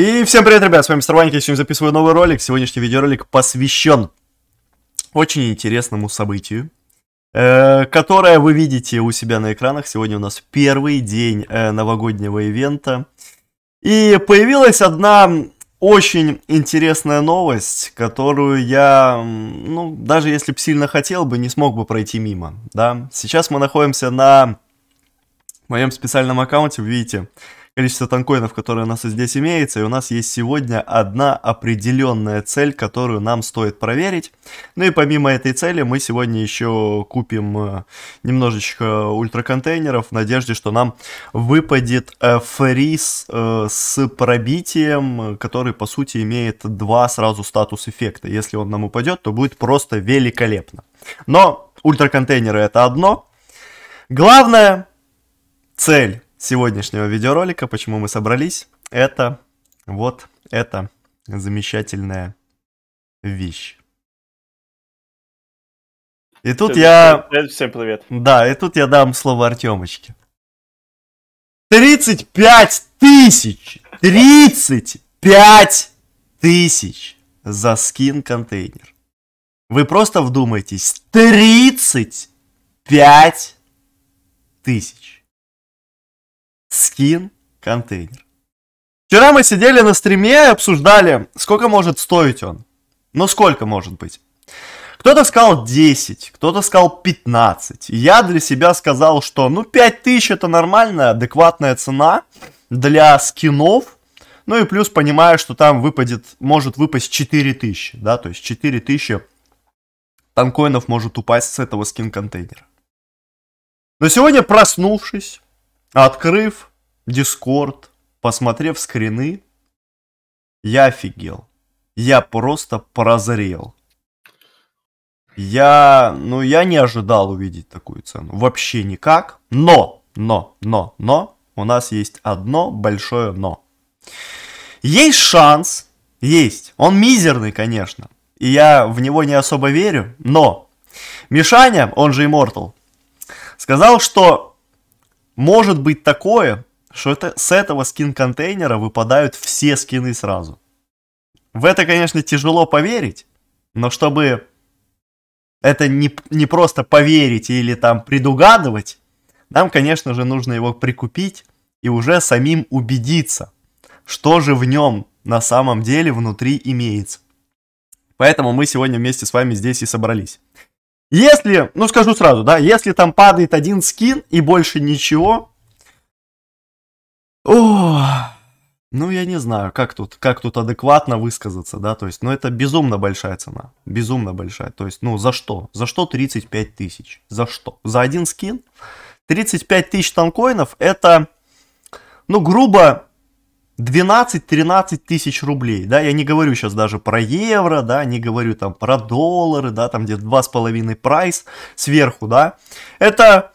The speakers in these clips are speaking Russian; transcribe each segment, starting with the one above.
И всем привет, ребят, с вами Мистер я сегодня записываю новый ролик. Сегодняшний видеоролик посвящен очень интересному событию, э, которое вы видите у себя на экранах. Сегодня у нас первый день э, новогоднего ивента. И появилась одна очень интересная новость, которую я, ну, даже если бы сильно хотел бы, не смог бы пройти мимо, да. Сейчас мы находимся на моем специальном аккаунте, вы видите, количество танкоинов, которые у нас здесь имеется, и у нас есть сегодня одна определенная цель, которую нам стоит проверить. Ну и помимо этой цели мы сегодня еще купим э, немножечко ультраконтейнеров в надежде, что нам выпадет э, фриз э, с пробитием, который по сути имеет два сразу статус эффекта. Если он нам упадет, то будет просто великолепно. Но ультраконтейнеры это одно. Главная цель сегодняшнего видеоролика, почему мы собрались, это вот эта замечательная вещь. И тут всем, я... Всем привет. Да, и тут я дам слово Артемочке. 35 тысяч! 35 тысяч за скин-контейнер. Вы просто вдумайтесь, 35 тысяч. Скин контейнер. Вчера мы сидели на стриме и обсуждали, сколько может стоить он. Ну сколько может быть? Кто-то сказал 10, кто-то сказал 15. Я для себя сказал, что ну 5000 это нормальная, адекватная цена для скинов. Ну и плюс понимаю, что там выпадет, может выпасть 4000, да, то есть 4000 танкоинов может упасть с этого скин-контейнера. Но сегодня проснувшись, Открыв Discord, посмотрев скрины, я офигел. Я просто прозрел. Я, ну, я не ожидал увидеть такую цену. Вообще никак. Но, но, но, но, у нас есть одно большое но. Есть шанс, есть. Он мизерный, конечно. И я в него не особо верю, но Мишаня, он же Immortal, сказал, что может быть такое, что это, с этого скин-контейнера выпадают все скины сразу. В это, конечно, тяжело поверить, но чтобы это не, не просто поверить или там предугадывать, нам, конечно же, нужно его прикупить и уже самим убедиться, что же в нем на самом деле внутри имеется. Поэтому мы сегодня вместе с вами здесь и собрались. Если, ну скажу сразу, да, если там падает один скин и больше ничего, о, ну я не знаю, как тут, как тут адекватно высказаться, да, то есть, ну это безумно большая цена, безумно большая, то есть, ну за что, за что 35 тысяч, за что, за один скин? 35 тысяч танкоинов это, ну грубо, 12-13 тысяч рублей, да, я не говорю сейчас даже про евро, да, не говорю там про доллары, да, там где-то 2,5 прайс сверху, да, это,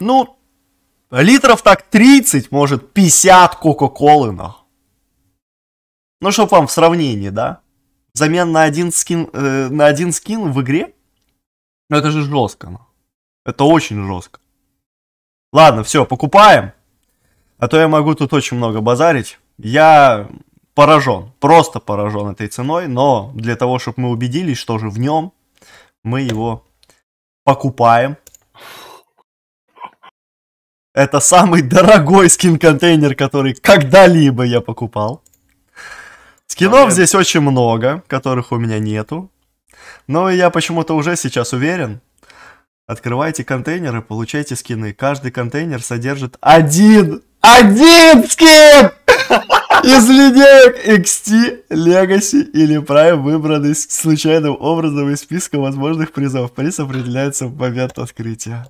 ну, литров так 30, может, 50 Кока-Колы, на, Ну, чтоб вам в сравнении, да, взамен на один скин, э, на один скин в игре, ну, это же жестко, ну. это очень жестко. Ладно, все, покупаем, а то я могу тут очень много базарить. Я поражен, просто поражен этой ценой, но для того, чтобы мы убедились, что же в нем, мы его покупаем. Это самый дорогой скин-контейнер, который когда-либо я покупал. Скинов а здесь очень много, которых у меня нету. Но я почему-то уже сейчас уверен. Открывайте контейнеры, получайте скины. Каждый контейнер содержит один, один скин! Из линеек XT, Legacy или Prime выбраны случайным образом из списка возможных призов. Приз определяется в момент открытия.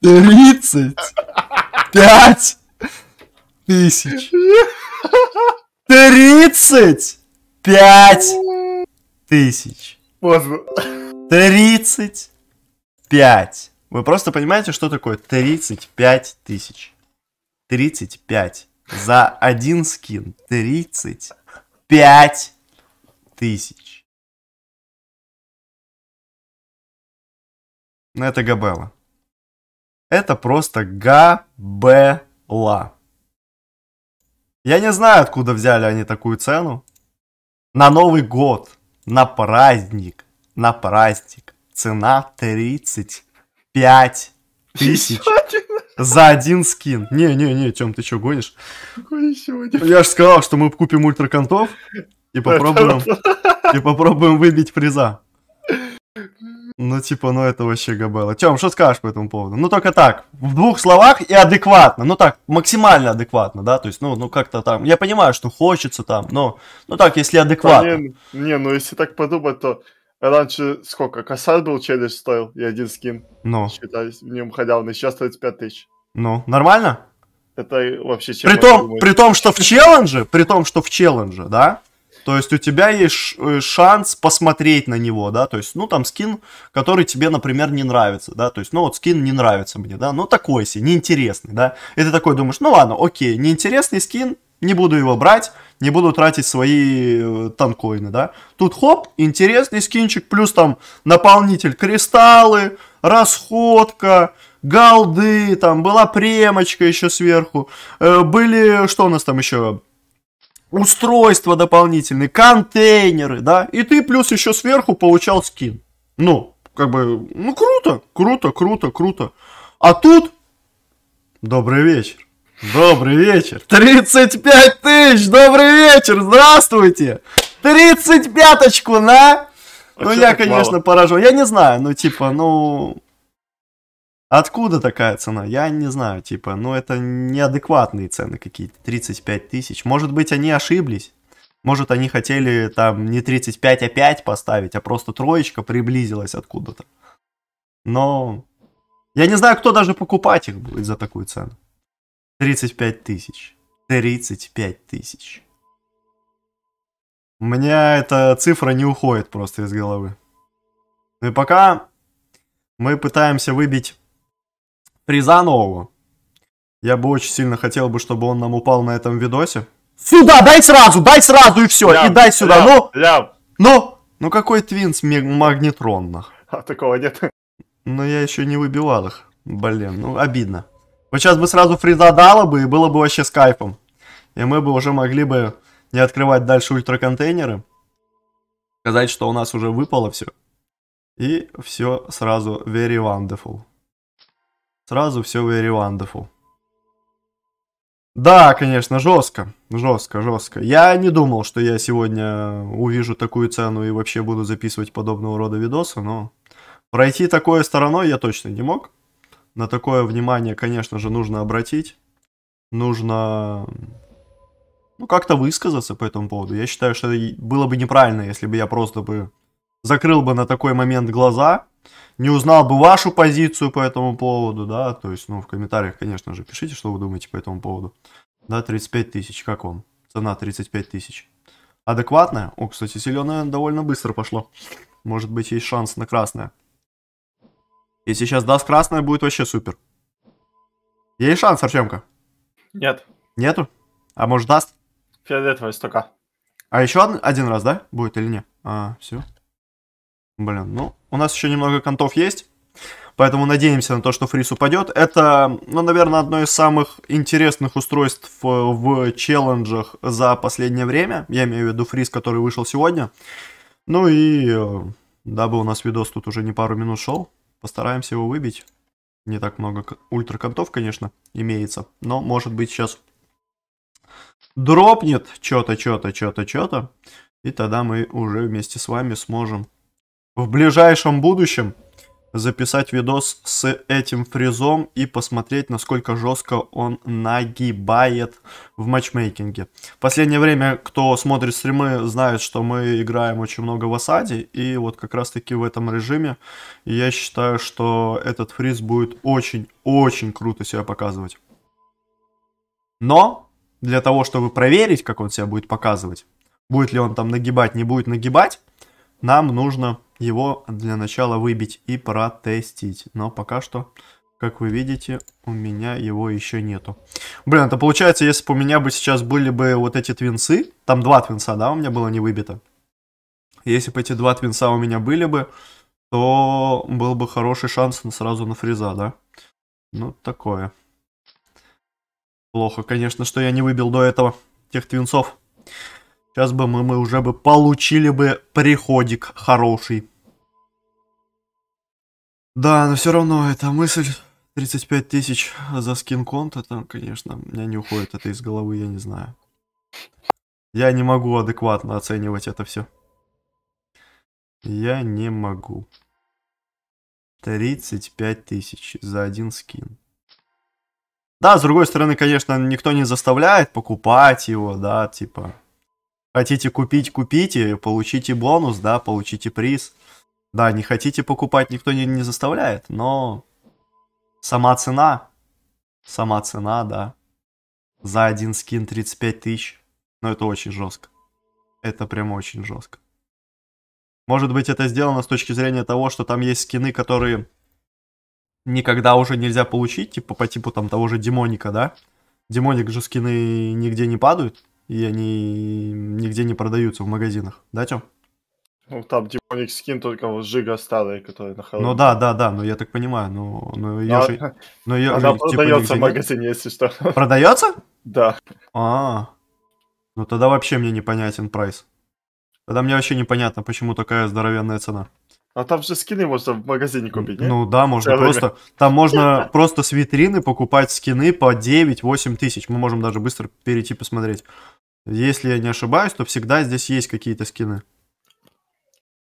Тридцать пять тысяч. Тридцать пять тысяч. Поздно. 35. Вы просто понимаете, что такое 35 тысяч? 35. За один скин 35 тысяч. Ну, это Габела. Это просто Габела. Я не знаю, откуда взяли они такую цену. На Новый год на праздник, на праздник. Цена 35 тысяч за один скин. Не-не-не, Тём, ты что гонишь? Я же сказал, что мы купим ультраконтов и попробуем, и попробуем выбить приза. Ну, типа, ну это вообще габелла. Тем, что скажешь по этому поводу? Ну, только так, в двух словах и адекватно. Ну, так, максимально адекватно, да? То есть, ну, ну как-то там, я понимаю, что хочется там, но, ну так, если адекватно. Да, не, не, ну если так подумать, то раньше сколько? Косарь был челлендж стоил и один скин. Ну. Считай, в нем халявный, сейчас 35 тысяч. Ну, нормально? Это вообще чем при том, при том, что в челлендже, при том, что в челлендже, да, то есть у тебя есть э, шанс посмотреть на него, да, то есть, ну, там скин, который тебе, например, не нравится, да, то есть, ну, вот скин не нравится мне, да, ну, такой себе, неинтересный, да, и ты такой думаешь, ну, ладно, окей, неинтересный скин, не буду его брать, не буду тратить свои э, танкоины, да. Тут хоп, интересный скинчик, плюс там наполнитель кристаллы, расходка, голды, там была премочка еще сверху, э, были, что у нас там еще, устройства дополнительные, контейнеры, да, и ты плюс еще сверху получал скин. Ну, как бы, ну круто, круто, круто, круто. А тут, добрый вечер, добрый вечер, 35 тысяч, добрый вечер, здравствуйте, 35-очку, на! А ну, я, конечно, мало? поражен. Я не знаю, ну, типа, ну... Откуда такая цена? Я не знаю, типа, ну это неадекватные цены какие-то, 35 тысяч. Может быть, они ошиблись? Может, они хотели там не 35, а 5 поставить, а просто троечка приблизилась откуда-то. Но я не знаю, кто даже покупать их будет за такую цену. 35 тысяч. 35 тысяч. У меня эта цифра не уходит просто из головы. Ну и пока мы пытаемся выбить Призанову. Я бы очень сильно хотел бы, чтобы он нам упал на этом видосе. Сюда, дай сразу, дай сразу и все, и дай сюда, лям, ну! Лям. Ну! Ну какой твинс магнетронных? А такого нет. Но ну, я еще не выбивал их. Блин, ну обидно. Вот сейчас бы сразу фриза дала бы, и было бы вообще с кайфом. И мы бы уже могли бы не открывать дальше ультраконтейнеры. Сказать, что у нас уже выпало все. И все сразу very wonderful. Сразу все в wonderful. Да, конечно, жестко, жестко, жестко. Я не думал, что я сегодня увижу такую цену и вообще буду записывать подобного рода видосы, но пройти такое стороной я точно не мог. На такое внимание, конечно же, нужно обратить. Нужно ну, как-то высказаться по этому поводу. Я считаю, что было бы неправильно, если бы я просто бы закрыл бы на такой момент глаза, не узнал бы вашу позицию по этому поводу, да, то есть, ну, в комментариях, конечно же, пишите, что вы думаете по этому поводу. Да, 35 тысяч, как вам? Цена 35 тысяч. Адекватная? О, кстати, зеленая довольно быстро пошло. Может быть, есть шанс на красное. Если сейчас даст красное, будет вообще супер. Есть шанс, Артемка? Нет. Нету? А может даст? Фиолетовая стука. А еще один, один раз, да, будет или нет? А, все. Блин, ну, у нас еще немного контов есть. Поэтому надеемся на то, что фриз упадет. Это, ну, наверное, одно из самых интересных устройств э, в челленджах за последнее время. Я имею в виду фриз, который вышел сегодня. Ну и э, дабы у нас видос тут уже не пару минут шел, постараемся его выбить. Не так много ультраконтов, конечно, имеется. Но, может быть, сейчас дропнет что-то, что-то, что-то, что-то. И тогда мы уже вместе с вами сможем в ближайшем будущем записать видос с этим фризом и посмотреть, насколько жестко он нагибает в матчмейкинге. В последнее время, кто смотрит стримы, знает, что мы играем очень много в осаде, и вот как раз-таки в этом режиме я считаю, что этот фриз будет очень-очень круто себя показывать. Но для того, чтобы проверить, как он себя будет показывать, будет ли он там нагибать, не будет нагибать, нам нужно его для начала выбить и протестить. Но пока что, как вы видите, у меня его еще нету. Блин, это получается, если бы у меня бы сейчас были бы вот эти твинцы, там два твинса, да, у меня было не выбито. Если бы эти два твинса у меня были бы, то был бы хороший шанс сразу на фреза, да? Ну, такое. Плохо, конечно, что я не выбил до этого тех твинцов. Сейчас бы мы, мы уже бы получили бы приходик хороший. Да, но все равно эта мысль 35 тысяч за скин-конт, там, конечно, у меня не уходит это из головы, я не знаю. Я не могу адекватно оценивать это все. Я не могу. 35 тысяч за один скин. Да, с другой стороны, конечно, никто не заставляет покупать его, да, типа. Хотите купить, купите, получите бонус, да, получите приз. Да, не хотите покупать, никто не, не заставляет, но сама цена, сама цена, да. За один скин 35 тысяч. Но ну, это очень жестко. Это прям очень жестко. Может быть, это сделано с точки зрения того, что там есть скины, которые никогда уже нельзя получить, типа по типу там того же Демоника, да? Демоник же скины нигде не падают, и они нигде не продаются в магазинах, да, Тём? Ну, там Demonic типа, скин только вот Жига старый, который на холоде. Ну да, да, да, но ну, я так понимаю, но, ну, но ну, ее а, же... Но ее она же, типа, продается типа, в магазине, если что. Продается? Да. А, ну тогда вообще мне непонятен прайс. Тогда мне вообще непонятно, почему такая здоровенная цена. А там же скины можно в магазине купить, нет? Ну да, можно Целыми. просто... Там можно просто с витрины покупать скины по 9-8 тысяч. Мы можем даже быстро перейти посмотреть. Если я не ошибаюсь, то всегда здесь есть какие-то скины.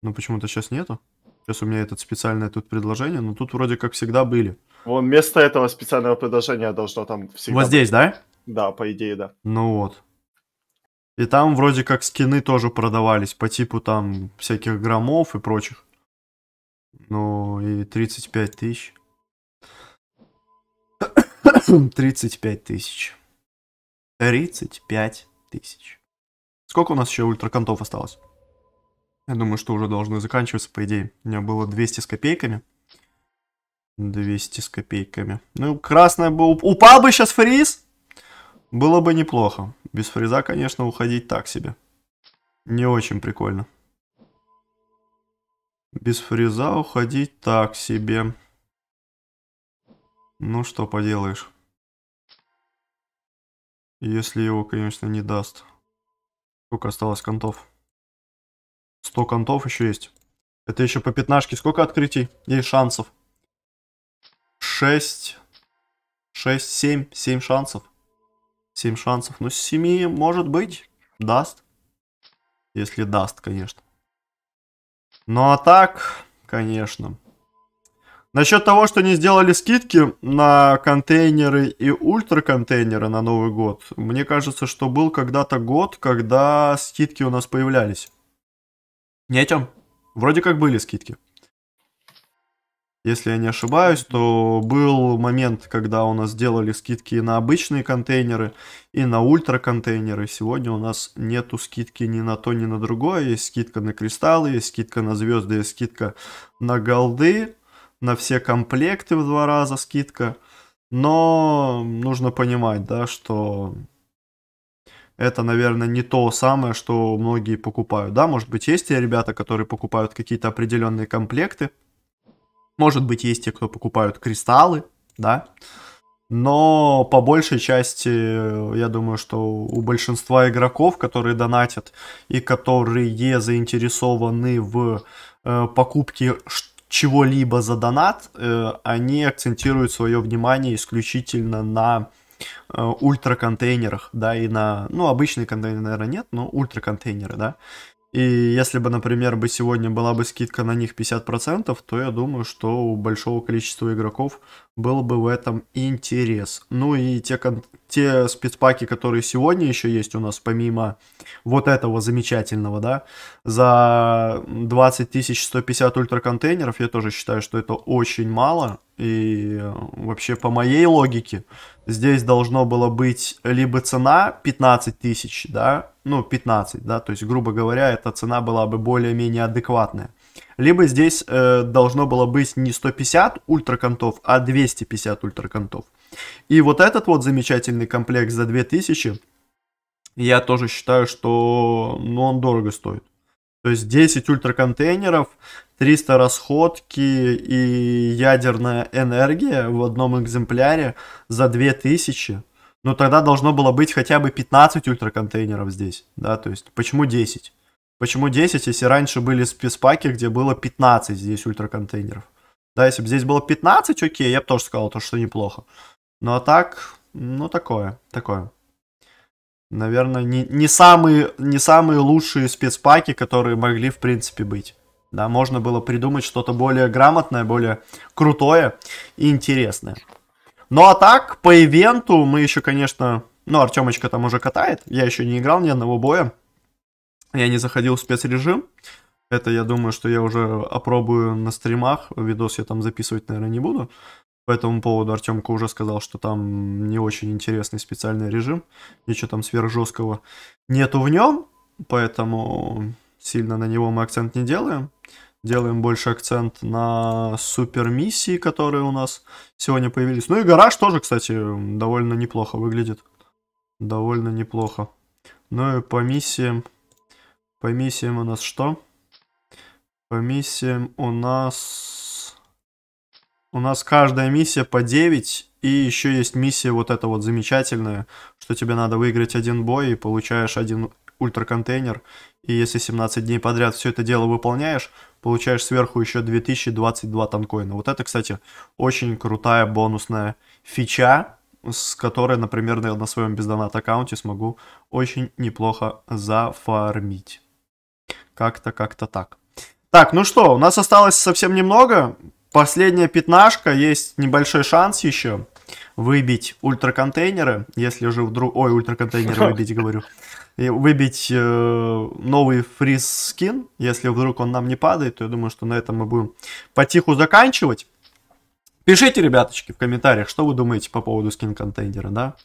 Но ну, почему-то сейчас нету. Сейчас у меня это специальное тут предложение, но тут вроде как всегда были. Вон вместо этого специального предложения должно там всегда Вот здесь, быть. да? Да, по идее, да. Ну вот. И там вроде как скины тоже продавались по типу там всяких громов и прочих. Ну и 35 тысяч. 35 тысяч. 35 тысяч. Сколько у нас еще ультраконтов осталось? Я думаю, что уже должно заканчиваться, по идее. У меня было 200 с копейками. 200 с копейками. Ну, красная бы... Упал бы сейчас фриз, было бы неплохо. Без фриза, конечно, уходить так себе. Не очень прикольно. Без фриза уходить так себе. Ну, что поделаешь. Если его, конечно, не даст. Сколько осталось контов? 100 контов еще есть. Это еще по пятнашке. Сколько открытий? Есть шансов. 6. 6, 7. 7 шансов. 7 шансов. Ну, с 7 может быть. Даст. Если даст, конечно. Ну, а так, конечно. Насчет того, что не сделали скидки на контейнеры и ультраконтейнеры на Новый год, мне кажется, что был когда-то год, когда скидки у нас появлялись. Не о чем. Вроде как были скидки. Если я не ошибаюсь, то был момент, когда у нас делали скидки на обычные контейнеры и на ультра контейнеры. Сегодня у нас нету скидки ни на то, ни на другое. Есть скидка на кристаллы, есть скидка на звезды, есть скидка на голды, на все комплекты в два раза скидка. Но нужно понимать, да, что это, наверное, не то самое, что многие покупают. Да, может быть, есть те ребята, которые покупают какие-то определенные комплекты. Может быть, есть те, кто покупают кристаллы, да. Но по большей части, э, я думаю, что у большинства игроков, которые донатят и которые заинтересованы в э, покупке чего-либо за донат, э, они акцентируют свое внимание исключительно на Э, ультраконтейнерах, да, и на, ну, обычные контейнеры, наверное, нет, но ультраконтейнеры, да. И если бы, например, бы сегодня была бы скидка на них 50%, то я думаю, что у большого количества игроков был бы в этом интерес. Ну и те, те спецпаки, которые сегодня еще есть у нас, помимо вот этого замечательного, да, за 20 150 ультраконтейнеров, я тоже считаю, что это очень мало. И вообще по моей логике, здесь должно было быть либо цена 15 тысяч, да, ну 15, да, то есть, грубо говоря, эта цена была бы более-менее адекватная. Либо здесь э, должно было быть не 150 ультракантов, а 250 ультракантов. И вот этот вот замечательный комплект за 2000, я тоже считаю, что ну, он дорого стоит. То есть 10 ультраконтейнеров, 300 расходки и ядерная энергия в одном экземпляре за 2000. Но ну, тогда должно было быть хотя бы 15 ультраконтейнеров здесь, да, то есть почему 10? Почему 10, если раньше были спецпаки, где было 15 здесь ультраконтейнеров? Да, если бы здесь было 15, окей, я бы тоже сказал, то, что неплохо. Ну а так, ну такое, такое. Наверное, не, не, самые, не самые лучшие спецпаки, которые могли в принципе быть. Да, можно было придумать что-то более грамотное, более крутое и интересное. Ну а так, по ивенту мы еще, конечно... Ну, Артемочка там уже катает, я еще не играл ни одного боя. Я не заходил в спецрежим. Это, я думаю, что я уже опробую на стримах. Видос я там записывать, наверное, не буду. По этому поводу Артемка уже сказал, что там не очень интересный специальный режим. Ничего там сверхжесткого нету в нем. Поэтому сильно на него мы акцент не делаем. Делаем больше акцент на супер миссии, которые у нас сегодня появились. Ну и гараж тоже, кстати, довольно неплохо выглядит. Довольно неплохо. Ну и по миссиям по миссиям у нас что? По миссиям у нас... У нас каждая миссия по 9, и еще есть миссия вот эта вот замечательная, что тебе надо выиграть один бой и получаешь один ультраконтейнер. И если 17 дней подряд все это дело выполняешь, получаешь сверху еще 2022 танкоина. Вот это, кстати, очень крутая бонусная фича, с которой, например, на своем бездонат аккаунте смогу очень неплохо зафармить. Как-то, как-то так. Так, ну что, у нас осталось совсем немного. Последняя пятнашка, есть небольшой шанс еще выбить ультраконтейнеры, если же вдруг... Ой, ультраконтейнеры выбить, говорю. выбить э, новый фриз-скин, если вдруг он нам не падает, то я думаю, что на этом мы будем потиху заканчивать. Пишите, ребяточки, в комментариях, что вы думаете по поводу скин-контейнера, да?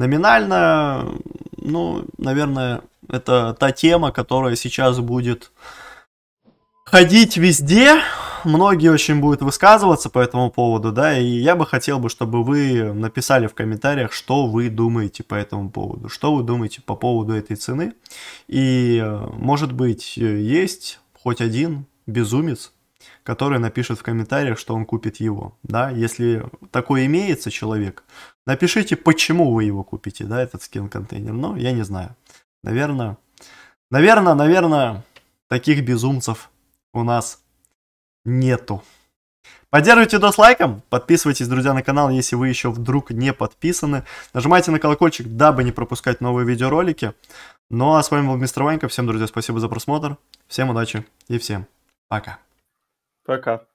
Номинально, ну, наверное, это та тема, которая сейчас будет ходить везде. Многие очень будут высказываться по этому поводу, да, и я бы хотел бы, чтобы вы написали в комментариях, что вы думаете по этому поводу, что вы думаете по поводу этой цены. И, может быть, есть хоть один безумец, который напишет в комментариях, что он купит его, да, если такой имеется человек, Напишите, почему вы его купите, да, этот скин-контейнер. Но я не знаю. Наверное, наверное, наверное, таких безумцев у нас нету. Поддерживайте видос лайком, подписывайтесь, друзья, на канал, если вы еще вдруг не подписаны. Нажимайте на колокольчик, дабы не пропускать новые видеоролики. Ну а с вами был Мистер Ванька. Всем, друзья, спасибо за просмотр. Всем удачи и всем пока. Пока.